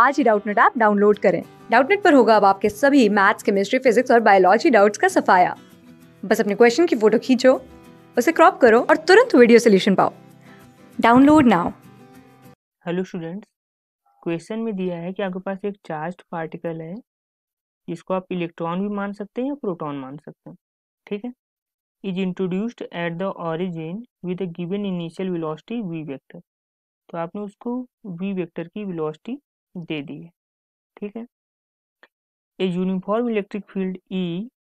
आज ही Doubtnut app download करें डाउटनेट पर होगा अब आपके सभी मैथ्स केमिस्ट्री फिजिक्स और बायोलॉजी डाउट्स का सफाया बस अपने क्वेश्चन की फोटो खींचो उसे क्रॉप करो और तुरंत वीडियो सोल्यूशन पाओ download now hello students question में दिया है कि आपके पास एक चार्ज पार्टिकल है जिसको आप इलेक्ट्रॉन भी मान सकते हैं या प्रोटॉन मान सकते हैं ठीक है is introduced at the origin with given initial velocity V vector तो आपने उसको वी वेक्टर की वेलोसिटी दे दिए ठीक है a uniform electric field E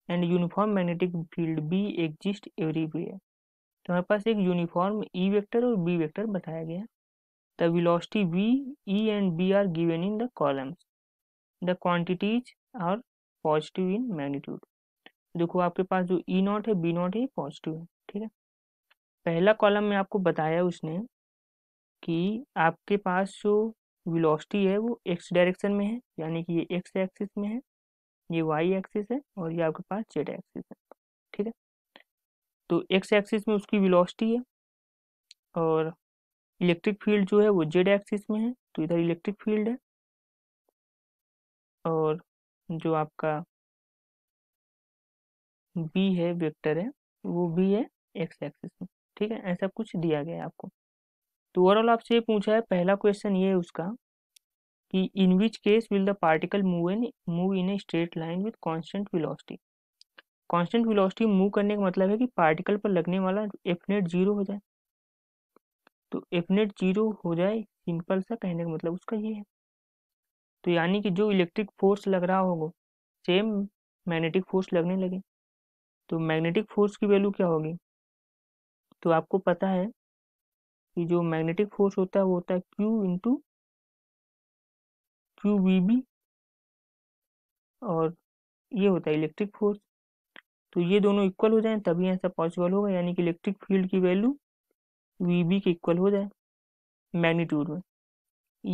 and uniform magnetic field B exist everywhere तो हमारे पास एक यूनिफॉर्म ई वेक्टर और बी वेक्टर बताया गया the velocity V E and B are given in the columns the quantities are positive in magnitude देखो आपके पास जो ई e नॉट है बी नॉट है पॉजिटिव है ठीक है पहला कॉलम में आपको बताया उसने कि आपके पास जो वेलोसिटी है वो एक्स डायरेक्शन में है यानी कि ये एक्स एक्सिस में है ये वाई एक्सिस है और ये आपके पास जेड एक्सिस है ठीक है तो एक्स एक्सिस में उसकी वेलोसिटी है और इलेक्ट्रिक फील्ड जो है वो जेड एक्सिस में है तो इधर इलेक्ट्रिक फील्ड है और जो आपका बी है वेक्टर है वो भी है एक्स एक्सिस में ठीक है ऐसा कुछ दिया गया है आपको तो ओवरऑल आपसे ये पूछा है पहला क्वेश्चन ये है उसका कि in which case will the particle move in move in a straight line with constant velocity constant velocity move करने का मतलब है कि पार्टिकल पर लगने वाला एफनेट जीरो हो जाए तो एफनेट जीरो हो जाए सिंपल सा कहने का मतलब उसका ये है तो यानी कि जो इलेक्ट्रिक फोर्स लग रहा होगा सेम मैग्नेटिक फोर्स लगने लगे तो मैग्नेटिक फोर्स की वैल्यू क्या होगी तो आपको पता है कि जो मैग्नेटिक फोर्स होता है वो होता है Q into Q V B और ये होता है इलेक्ट्रिक फोर्स तो ये दोनों इक्वल हो जाए तभी ऐसा पॉसिबल होगा यानी कि इलेक्ट्रिक फील्ड की वैल्यू वी बी के इक्वल हो जाए मैग्नीट्यूड में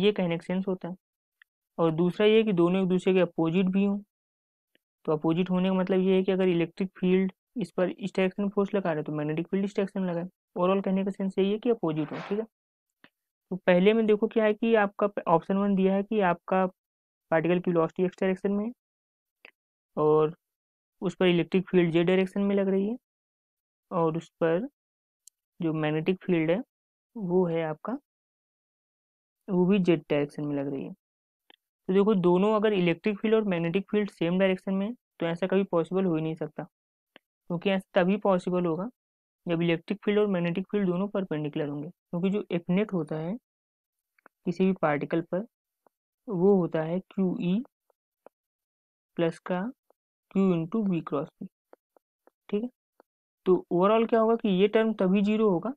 ये कहने का सेंस होता है और दूसरा ये कि दोनों एक दूसरे के अपोजिट भी हों तो अपोजिट होने का मतलब ये है कि अगर इलेक्ट्रिक फील्ड इस पर इस डायरेक्शन फोर्स लगा रहे तो मैग्नेटिक फील्ड इस डायरेक्शन लगाए ओवरऑल कहने का सेंस यही है कि अपोजिट हो ठीक है तो पहले में देखो क्या है कि आपका ऑप्शन वन दिया है कि आपका पार्टिकल की वेलोसिटी एक्स डायरेक्शन में और उस पर इलेक्ट्रिक फील्ड जे डायरेक्शन में लग रही है और उस पर जो मैग्नेटिक फील्ड है वो है आपका वो भी जेड डायरेक्शन में लग रही है तो देखो दोनों अगर इलेक्ट्रिक फील्ड और मैग्नेटिक फील्ड सेम डायरेक्शन में तो ऐसा कभी पॉसिबल हो ही नहीं सकता क्योंकि ऐसा तभी पॉसिबल होगा जब इलेक्ट्रिक फील्ड और मैग्नेटिक फील्ड दोनों परपेंडिकुलर होंगे क्योंकि तो जो एपनेट होता है किसी भी पार्टिकल पर वो होता है क्यू ई प्लस का Q into V cross B ठीक है तो ओवरऑल क्या होगा कि ये टर्म तभी जीरो होगा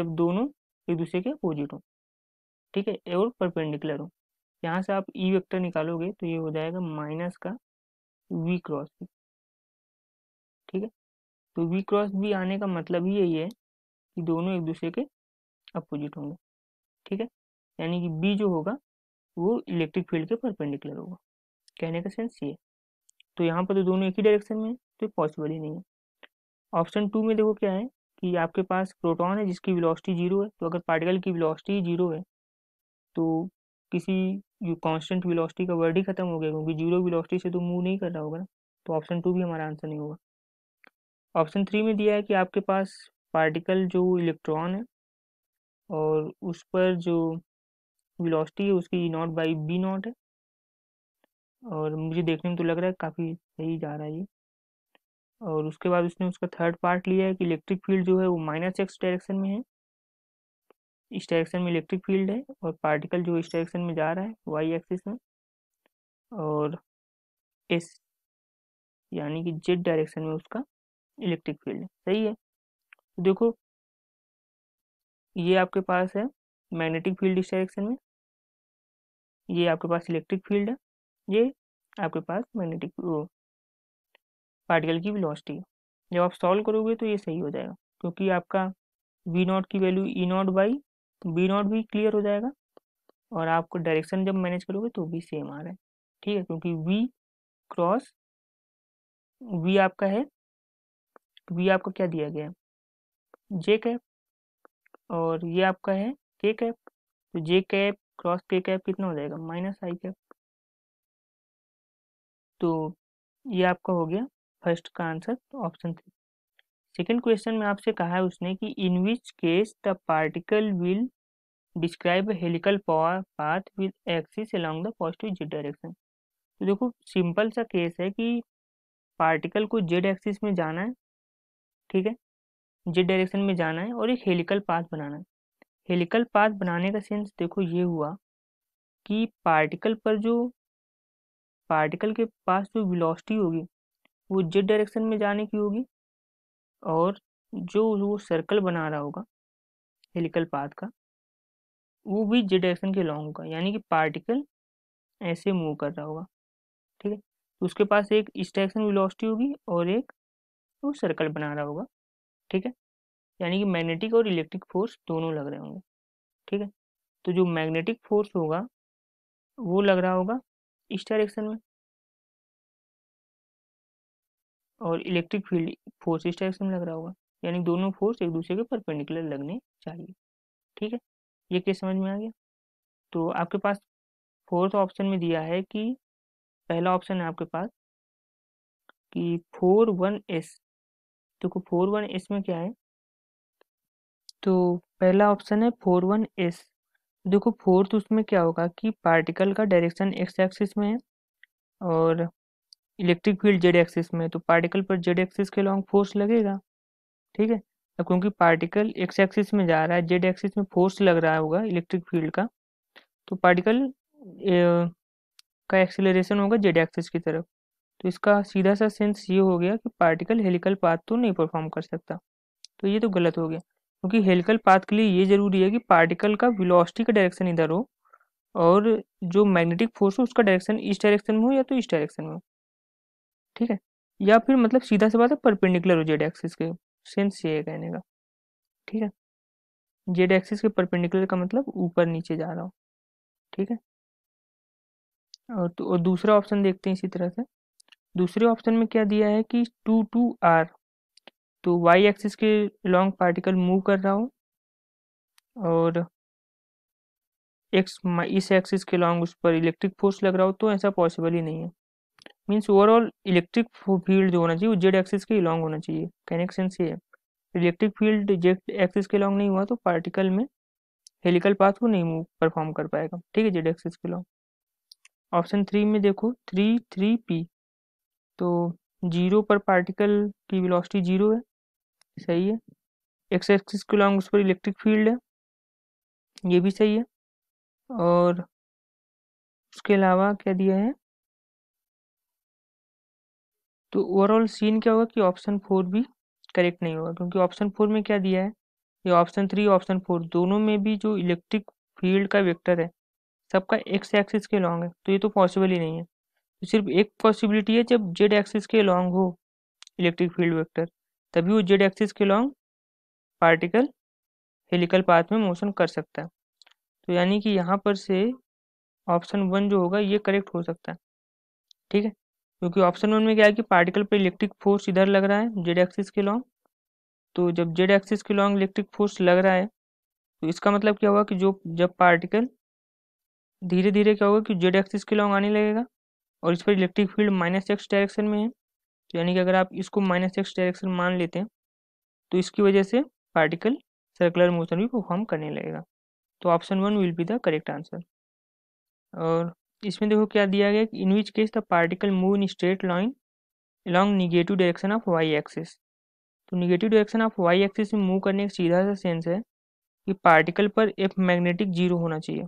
जब दोनों एक दूसरे के अपोजिट हों ठीक है और परपेंडिकुलर हों यहाँ से आप ई e वेक्टर निकालोगे तो ये हो जाएगा माइनस का वी क्रॉस बी ठीक है तो वी क्रॉस बी आने का मतलब ही यही है कि दोनों एक दूसरे के अपोजिट होंगे ठीक है यानी कि बी जो होगा वो इलेक्ट्रिक फील्ड के परपेंडिकुलर होगा कहने का सेंस ये तो यहाँ पर तो दोनों एक ही डायरेक्शन में है तो पॉसिबल ही नहीं है ऑप्शन टू में देखो क्या है कि आपके पास प्रोटॉन है जिसकी वेलोसिटी जीरो है तो अगर पार्टिकल की वेलोसिटी जीरो है तो किसी कांस्टेंट वेलोसिटी का वर्ड ही खत्म हो गया क्योंकि जीरो वेलोसिटी से तो मूव नहीं कर रहा होगा ना तो ऑप्शन टू भी हमारा आंसर नहीं होगा ऑप्शन थ्री में दिया है कि आपके पास पार्टिकल जो इलेक्ट्रॉन है और उस पर जो वेलोसिटी है उसकी नॉट बाई बी नॉट है और मुझे देखने में तो लग रहा है काफ़ी सही जा रहा है ये और उसके बाद उसने उसका थर्ड पार्ट लिया है कि इलेक्ट्रिक फील्ड जो है वो माइनस एक्स डायरेक्शन में है इस डायरेक्शन में इलेक्ट्रिक फील्ड है और पार्टिकल जो इस डायरेक्शन में जा रहा है वाई एक्सिस में और एस यानी कि जेड डायरेक्शन में उसका इलेक्ट्रिक फील्ड सही है देखो ये आपके पास है मैग्नेटिक फील्ड इस डायरेक्शन में ये आपके पास इलेक्ट्रिक फील्ड है ये आपके पास मैग्नेटिक पार्टिकल की वेलोसिटी है जब आप सॉल्व करोगे तो ये सही हो जाएगा क्योंकि आपका वी नॉट की value E naught by B naught भी क्लियर हो जाएगा और आपको डायरेक्शन जब मैनेज करोगे तो भी सेम आ रहा है ठीक है क्योंकि वी क्रॉस वी आपका है वी तो आपका आपको क्या दिया गया है जे कैप और ये आपका है के कैप तो J cap cross K cap कितना हो जाएगा माइनस आई कैप तो ये आपका हो गया फर्स्ट का answer option three second question में आपसे कहा है उसने कि in which case the particle will describe helical power path with axis along the positive Z direction तो देखो सिंपल सा केस है कि पार्टिकल को जेड एक्सिस में जाना है ठीक है जिस डायरेक्शन में जाना है और एक हेलिकल पाथ बनाना है हेलिकल पाथ बनाने का सेंस देखो ये हुआ कि पार्टिकल पर जो पार्टिकल के पास जो वेलोसिटी होगी वो जिस डायरेक्शन में जाने की होगी और जो वो सर्कल बना रहा होगा हेलिकल पाथ का वो भी जिस डायरेक्शन के लॉन्ग होगा यानी कि पार्टिकल ऐसे मूव कर रहा होगा ठीक है तो उसके पास एक इस डायरेक्शन वेलोसिटी होगी और एक तो सर्कल बना रहा होगा ठीक है यानी कि मैग्नेटिक और इलेक्ट्रिक फोर्स दोनों लग रहे होंगे ठीक है तो जो मैग्नेटिक फोर्स होगा वो लग रहा होगा इस डायरेक्शन में और इलेक्ट्रिक फील्ड फोर्स इस डायरेक्शन में लग रहा होगा यानी दोनों फोर्स एक दूसरे के परपेंडिकुलर लगने चाहिए ठीक है ये केस समझ में आ गया तो आपके पास फोर्थ ऑप्शन में दिया है कि पहला ऑप्शन है आपके पास कि फोर वन एस देखो फोर वन एस में क्या है तो पहला ऑप्शन है फोर वन एस देखो फोर्थ तो उसमें क्या होगा कि पार्टिकल का डायरेक्शन एक्स एक्सिस में है और इलेक्ट्रिक फील्ड जेड एक्सिस में है तो पार्टिकल पर जेड एक्सिस के लॉन्ग फोर्स लगेगा ठीक है अब क्योंकि पार्टिकल एक्स एक्सिस में जा रहा है जेड एक्सिस में फोर्स लग रहा होगा इलेक्ट्रिक फील्ड का तो पार्टिकल ए, का एक्सीलरेशन होगा जेड एक्सिस की तरफ तो इसका सीधा सा सेंस ये हो गया कि पार्टिकल हेलिकल पाथ तो नहीं परफॉर्म कर सकता तो ये तो गलत हो गया क्योंकि हेलिकल पाथ के लिए ये ज़रूरी है कि पार्टिकल का वेलोसिटी का डायरेक्शन इधर हो और जो मैग्नेटिक फोर्स हो उसका डायरेक्शन इस डायरेक्शन में हो या तो इस डायरेक्शन में हो ठीक है या फिर मतलब सीधा सा बात है परपेंडिकुलर हो जेड एक्सिस के सेंस ये कहने का ठीक है जेड एक्सिस के परपेंडिकुलर का मतलब ऊपर नीचे जा रहा हो ठीक है और, तो, और दूसरा ऑप्शन देखते हैं इसी तरह से दूसरे ऑप्शन में क्या दिया है कि टू टू आर तो वाई एक्सिस के लॉन्ग पार्टिकल मूव कर रहा हूँ और एक्स इस एक्सिस के लॉन्ग उस पर इलेक्ट्रिक फोर्स लग रहा हो तो ऐसा पॉसिबल ही नहीं है मीन्स ओवरऑल इलेक्ट्रिक फील्ड जो होना चाहिए वो जेड एक्सिस के लॉन्ग होना चाहिए कनेक्शन से है इलेक्ट्रिक फील्ड जेड एक्सिस के लॉन्ग नहीं हुआ तो पार्टिकल में हेलिकल पाथ वो नहीं मूव परफॉर्म कर पाएगा ठीक है जेड एक्सिस के लॉन्ग ऑप्शन थ्री में देखो थ्री थ्री पी तो जीरो पर पार्टिकल की वेलोसिटी जीरो है सही है एक्स एक्सिस के लॉन्ग उस पर इलेक्ट्रिक फील्ड है ये भी सही है और उसके अलावा क्या दिया है तो ओवरऑल सीन क्या होगा कि ऑप्शन फोर भी करेक्ट नहीं होगा क्योंकि ऑप्शन फोर में क्या दिया है ये ऑप्शन थ्री ऑप्शन फोर दोनों में भी जो इलेक्ट्रिक फील्ड का वेक्टर है सबका एक्स एक्सिस के लॉन्ग है तो ये तो पॉसिबल ही नहीं है तो सिर्फ एक पॉसिबिलिटी है जब जेड एक्सिस के लॉन्ग हो इलेक्ट्रिक फील्ड वेक्टर तभी वो जेड एक्सिस के लॉन्ग पार्टिकल हेलिकल पाथ में मोशन कर सकता है तो यानी कि यहाँ पर से ऑप्शन वन जो होगा ये करेक्ट हो सकता है ठीक है क्योंकि ऑप्शन वन में क्या है कि पार्टिकल पर इलेक्ट्रिक फोर्स इधर लग रहा है जेड एक्सिस के लॉन्ग तो जब जेड एक्सिस के लॉन्ग इलेक्ट्रिक फोर्स लग रहा है तो इसका मतलब क्या होगा कि जो जब पार्टिकल धीरे धीरे क्या होगा कि जेड एक्सिस के लॉन्ग आने लगेगा और इस पर electric field minus X direction में है तो यानी कि अगर आप इसको माइनस एक्स डायरेक्शन मान लेते हैं तो इसकी वजह से पार्टिकल सर्कुलर मोशन भी परफॉर्म करने लगेगा तो option one will be the correct answer और इसमें देखो क्या दिया गया कि in which case the particle move in straight line along negative direction of Y axis तो negative direction of Y axis में मूव करने का सीधा सा सेंस है कि पार्टिकल पर एफ मैग्नेटिक जीरो होना चाहिए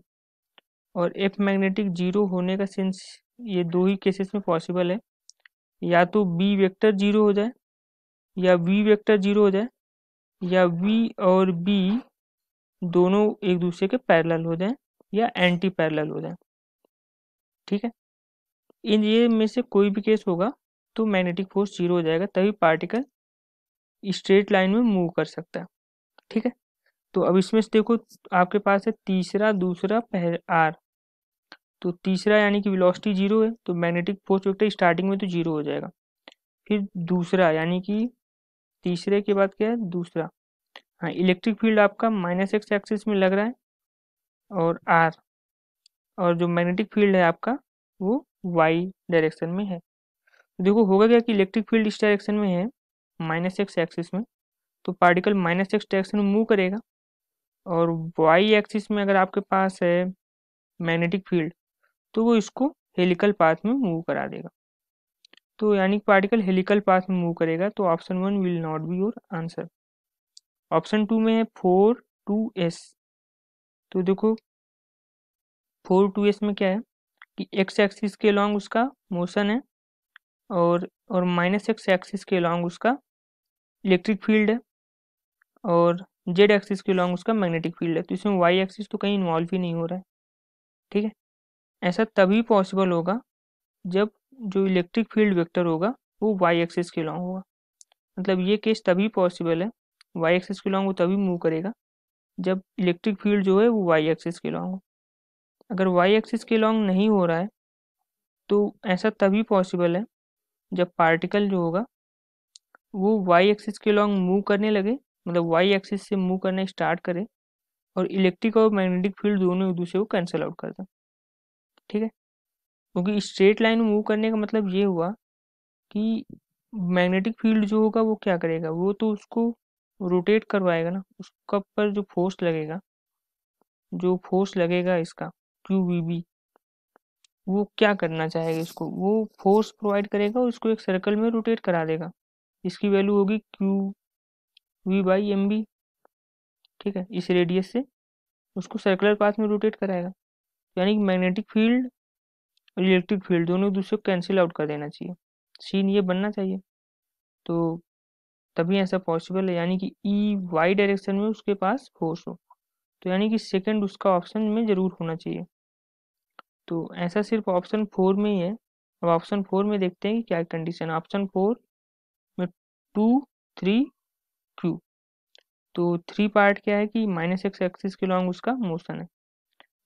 और एफ मैग्नेटिक जीरो होने का सेंस ये दो ही केसेस में पॉसिबल है या तो बी वेक्टर जीरो हो जाए या वी वेक्टर जीरो हो जाए या वी और बी दोनों एक दूसरे के पैरेलल हो जाए या एंटी पैरेलल हो जाए ठीक है इन ये में से कोई भी केस होगा तो मैग्नेटिक फोर्स जीरो हो जाएगा तभी पार्टिकल स्ट्रेट लाइन में मूव कर सकता है ठीक है तो अब इसमें से देखो आपके पास है तीसरा दूसरा पहला आर तो तीसरा यानी कि वेलोसिटी जीरो है तो मैग्नेटिक फोर्स वेक्टर स्टार्टिंग में तो जीरो हो जाएगा फिर दूसरा यानी कि तीसरे के बाद क्या है दूसरा हाँ इलेक्ट्रिक फील्ड आपका माइनस एक्स एक्सिस में लग रहा है और आर और जो मैग्नेटिक फील्ड है आपका वो वाई डायरेक्शन में है तो देखो होगा क्या कि इलेक्ट्रिक फील्ड इस डायरेक्शन में है माइनस एक्स एक्सिस में तो पार्टिकल माइनस एक्स डायरेक्शन में मूव करेगा और वाई एक्सिस में अगर आपके पास है मैग्नेटिक फील्ड तो वो इसको हेलिकल पाथ में मूव करा देगा तो यानी पार्टिकल हेलिकल पाथ में मूव करेगा तो option one will not be your answer option two में है फोर टू एस तो देखो फोर टू एस में क्या है कि एक्स एक्सिस के लॉन्ग उसका मोशन है और और माइनस एक्स एक्सिस के लॉन्ग उसका इलेक्ट्रिक फील्ड है और जेड एक्सिस के लॉन्ग उसका मैग्नेटिक फील्ड है तो इसमें वाई एक्सिस तो कहीं इन्वॉल्व ही नहीं हो रहा है ठीक है ऐसा तभी पॉसिबल होगा जब जो इलेक्ट्रिक फील्ड वेक्टर होगा वो वाई एक्सिस के लॉन्ग होगा मतलब ये केस तभी पॉसिबल है वाई एक्सिस के लॉन्ग वो तभी मूव करेगा जब इलेक्ट्रिक फील्ड जो है वो वाई एक्सिस के लॉन्ग हो अगर वाई एक्सिस के लॉन्ग नहीं हो रहा है तो ऐसा तभी पॉसिबल है जब पार्टिकल जो होगा वो वाई एक्सिस के लॉन्ग मूव करने लगे मतलब वाई एक्सिस से मूव करना स्टार्ट करे और इलेक्ट्रिक और मैग्नेटिक फील्ड दोनों एक दूसरे को कैंसिल आउट कर दें ठीक है क्योंकि स्ट्रेट लाइन मूव करने का मतलब ये हुआ कि मैग्नेटिक फील्ड जो होगा वो क्या करेगा वो तो उसको रोटेट करवाएगा ना उसका पर जो फोर्स लगेगा जो फोर्स लगेगा इसका क्यू वी बी वो क्या करना चाहेगा इसको वो फोर्स प्रोवाइड करेगा और इसको एक सर्कल में रोटेट करा देगा इसकी वैल्यू होगी Q V by M B ठीक है इस रेडियस से उसको सर्कुलर पाथ में रोटेट कराएगा यानी कि मैग्नेटिक फील्ड और इलेक्ट्रिक फील्ड दोनों एक दूसरे को कैंसिल आउट कर देना चाहिए सीन ये बनना चाहिए तो तभी ऐसा पॉसिबल है यानी कि ई वाई डायरेक्शन में उसके पास फोर्स हो तो यानी कि सेकेंड उसका ऑप्शन में ज़रूर होना चाहिए तो ऐसा सिर्फ ऑप्शन फोर में ही है अब ऑप्शन फोर में देखते हैं कि क्या कंडीशन ऑप्शन फोर में टू थ्री क्यू तो थ्री पार्ट क्या है कि माइनस एक्स एक्सिस के लॉन्ग उसका मोशन है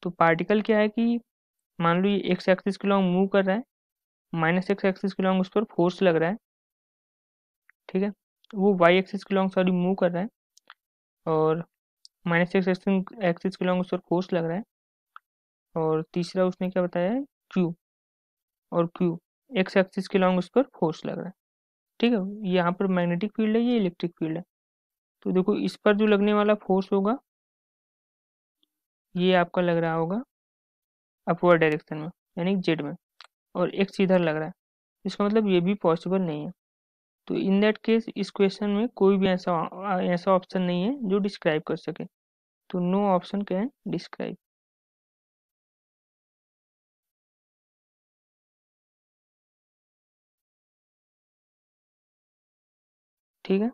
तो पार्टिकल क्या है कि मान लो ये एक्स एक्सिस के लॉन्ग मूव कर रहा है माइनस एक्स एक्सिस के लॉन्ग उस पर फोर्स लग रहा है ठीक है तो वो वाई एक्सिस के लॉन्ग सॉरी मूव कर रहा है और माइनस एक्स एक्सिस के लॉन्ग उस पर फोर्स लग रहा है और तीसरा उसने क्या बताया है क्यू और क्यू एक्स एक्सिस के लॉन्ग उस पर फोर्स लग रहा है ठीक है यहाँ पर मैग्नेटिक फील्ड है ये इलेक्ट्रिक फील्ड है तो देखो इस पर जो लगने वाला फोर्स होगा ये आपका लग रहा होगा अपवर्ड डायरेक्शन में यानी जेड में और एक्स इधर लग रहा है इसका मतलब ये भी पॉसिबल नहीं है तो इन दैट केस इस क्वेश्चन में कोई भी ऐसा ऐसा ऑप्शन नहीं है जो डिस्क्राइब कर सके तो नो ऑप्शन कैन डिस्क्राइब ठीक है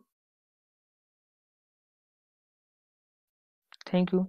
थैंक यू